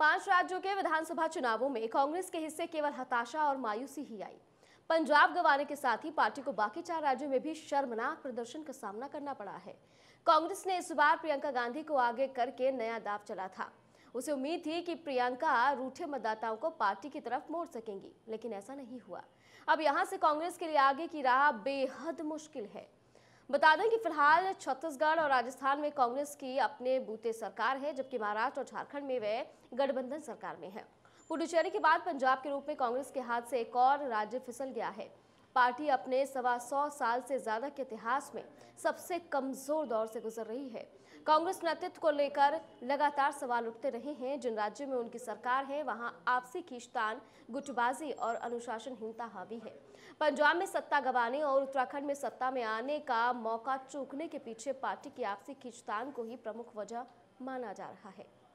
पांच राज्यों के विधानसभा चुनावों में कांग्रेस के हिस्से केवल हताशा और मायूसी ही आई पंजाब गवाने के साथ ही पार्टी को बाकी चार राज्यों में भी शर्मनाक प्रदर्शन का सामना करना पड़ा है कांग्रेस ने इस बार प्रियंका गांधी को आगे करके नया दाव चला था उसे उम्मीद थी कि प्रियंका रूठे मतदाताओं को पार्टी की तरफ मोड़ सकेंगी लेकिन ऐसा नहीं हुआ अब यहाँ से कांग्रेस के लिए आगे की राह बेहद मुश्किल है बता दें कि फिलहाल छत्तीसगढ़ और राजस्थान में कांग्रेस की अपने बूते सरकार है जबकि महाराष्ट्र और झारखंड में वे गठबंधन सरकार में है पुडुचेरी के बाद पंजाब के रूप में कांग्रेस के हाथ से एक और राज्य फिसल गया है पार्टी अपने सवा सौ साल से ज्यादा के इतिहास में सबसे कमजोर दौर से गुजर रही है कांग्रेस नेतृत्व को लेकर लगातार सवाल उठते रहे हैं जिन राज्यों में उनकी सरकार है वहां आपसी खींचतान गुटबाजी और अनुशासनहीनता हावी है पंजाब में सत्ता गंवाने और उत्तराखंड में सत्ता में आने का मौका चूकने के पीछे पार्टी की आपसी खींचतान को ही प्रमुख वजह माना जा रहा है